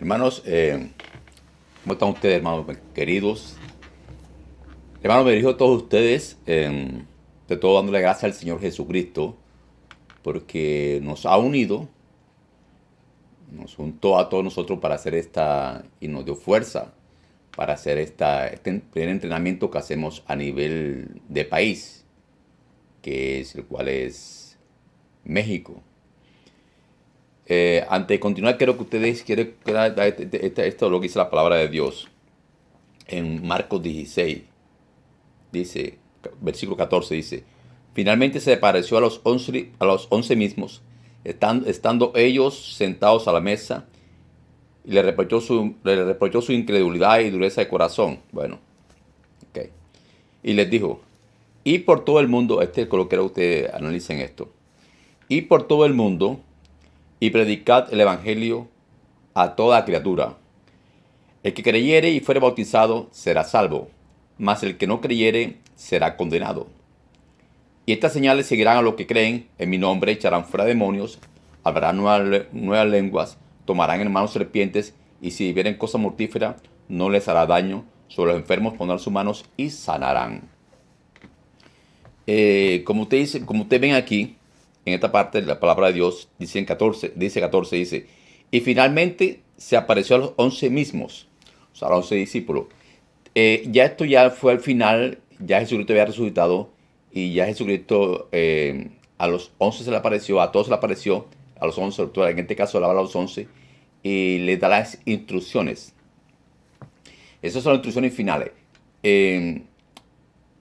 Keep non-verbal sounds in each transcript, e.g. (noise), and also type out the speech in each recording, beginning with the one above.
Hermanos, eh, ¿cómo están ustedes, hermanos queridos? Hermanos, me dirijo a todos ustedes, em, de todo dándole gracias al Señor Jesucristo, porque nos ha unido, nos juntó a todos nosotros para hacer esta, y nos dio fuerza para hacer esta, este primer entrenamiento que hacemos a nivel de país, que es el cual es México. Eh, antes de continuar, quiero que ustedes quieren este, este, esto lo que dice la palabra de Dios en Marcos 16. Dice, versículo 14 dice, finalmente se pareció a los once, a los mismos, estando, ellos sentados a la mesa, y le reprochó su, reprochó su incredulidad y dureza de corazón. Bueno, ok. Y les dijo, y por todo el mundo, este es lo que ustedes analicen esto, y por todo el mundo, y predicad el Evangelio a toda criatura. El que creyere y fuere bautizado será salvo, mas el que no creyere será condenado. Y estas señales seguirán a los que creen, en mi nombre echarán fuera demonios, hablarán nuevas, lenguas, tomarán en manos serpientes, y si vieren cosa mortífera, no les hará daño, sobre los enfermos pondrán sus manos y sanarán. Eh, como, usted dice, como usted ven aquí, en esta parte de la palabra de Dios, dice 14, dice 14, dice, y finalmente se apareció a los 11 mismos, o sea, a los 11 discípulos. Eh, ya esto ya fue al final, ya Jesucristo había resucitado y ya Jesucristo eh, a los 11 se le apareció, a todos se le apareció, a los 11, en este caso habla a los 11 y les da las instrucciones. Esas son las instrucciones finales. Eh,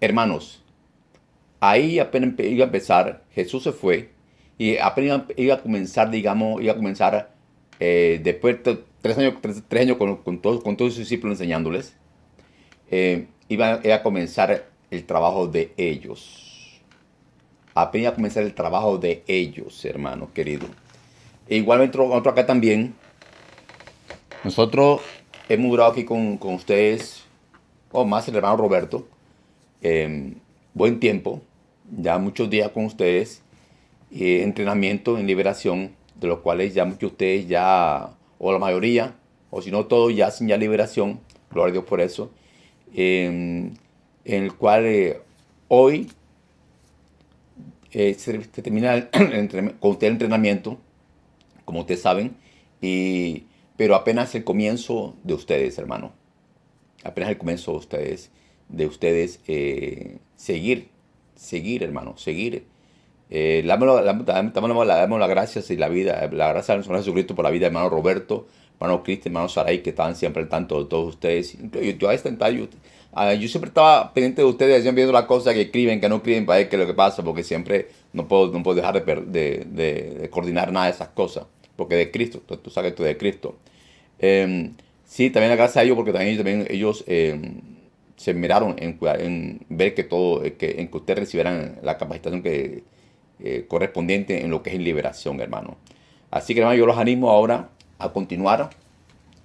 hermanos, Ahí apenas iba a empezar, Jesús se fue y apenas iba a comenzar, digamos, iba a comenzar eh, después de tres años, años con, todos, con todos sus discípulos enseñándoles, eh, iba, a comenzar el trabajo de ellos. Apenas iba a comenzar el trabajo de ellos, hermano querido. E igualmente, otro acá también. Nosotros hemos durado aquí con, ustedes, o más el hermano Roberto, eh, buen tiempo ya muchos días con ustedes, eh, entrenamiento en liberación, de los cuales ya muchos de ustedes ya, o la mayoría, o si no todos, ya sin ya liberación, gloria a Dios por eso, em, en el cual eh, hoy eh, se, termina (clears throat) con usted el entrenamiento, como ustedes saben, pero apenas el comienzo de ustedes, hermano, apenas el comienzo de ustedes, de ustedes seguir seguir, hermano, seguir. Eh, damos las gracias y la vida, eh, la gracia de nuestro Jesucristo por la vida, hermano Roberto, hermano Cristo, hermano Saray, que estaban siempre al tanto de todos ustedes. Yo, yo, este ah, yo siempre estaba pendiente de ustedes, siempre viendo las cosas que escriben, que no escriben, para ver qué es lo que pasa, porque siempre no puedo, no puedo dejar de, coordinar nada de esas cosas, porque de Cristo, tú, sabes tú de Cristo. Em, sí, también la gracia a ellos, porque también, también ellos... Em, se miraron en, ver que todo, que, en que ustedes recibieran la capacitación que, eh, correspondiente en lo que es liberación, hermano. Así que, hermano, yo los animo ahora a continuar.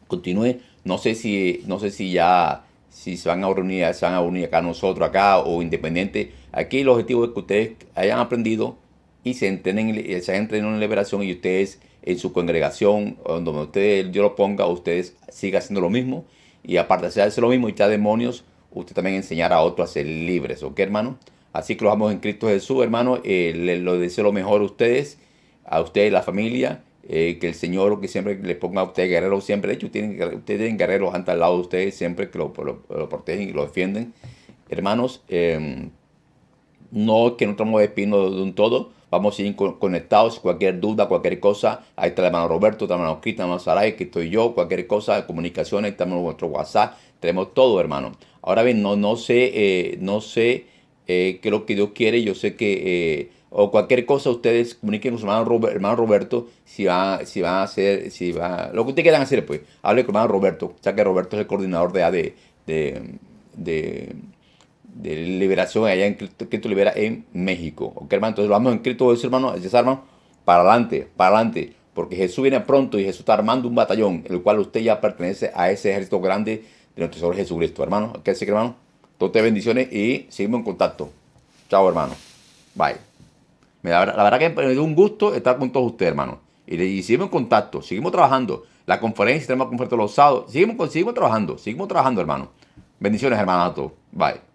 Continúe. No sé si, no sé si ya si se van a reunir, se van a unir acá nosotros, acá o independiente. Aquí el objetivo es que ustedes hayan aprendido y se entrenen, se en liberación y ustedes en su congregación, donde ustedes, yo lo ponga, ustedes sigan haciendo lo mismo y aparte de hace lo mismo y ya demonios usted también enseñar a otros a ser libres, ¿ok, hermano? Así que los vamos en Cristo Jesús, hermano. Eh, les deseo lo mejor a ustedes, a ustedes, la familia. Eh, que el Señor que siempre les ponga a ustedes guerreros siempre. De hecho, tienen, ustedes tienen guerreros al lado de ustedes siempre que lo, lo, protegen y lo defienden. Hermanos, em, no que no estamos despidiendo de un todo, Vamos a ir conectados. Cualquier duda, cualquier cosa, ahí está el hermano Roberto, está el hermano Cristian, hermano que estoy yo. Cualquier cosa, comunicaciones, estamos en nuestro WhatsApp. Tenemos todo, hermano. Ahora bien, no, no sé, eh, no sé eh, qué es lo que Dios quiere. Yo sé que, eh, o cualquier cosa, ustedes comuniquen con su hermano, Roberto si va si va a hacer, si va, lo que ustedes quieran hacer, pues. Hable con hermano Roberto, ya que Roberto es el coordinador de, de, de, de de liberación allá en Cristo, libera en México. ¿Ok, hermano? Entonces lo vamos en Cristo Jesús, hermano, es hermano, para adelante, para adelante. Porque Jesús viene pronto y Jesús está armando un batallón, el cual usted ya pertenece a ese ejército grande de nuestro Señor Jesucristo, hermano. qué dice que, hermano? te bendiciones y seguimos en contacto. Chao, hermano. Bye. La verdad, la verdad que me dio un gusto estar con todos ustedes, hermano. Y, seguimos en contacto, seguimos trabajando. La conferencia, tenemos conferencia los sábados. Seguimos, seguimos trabajando, seguimos trabajando, hermano. Bendiciones, hermano, a todos. Bye.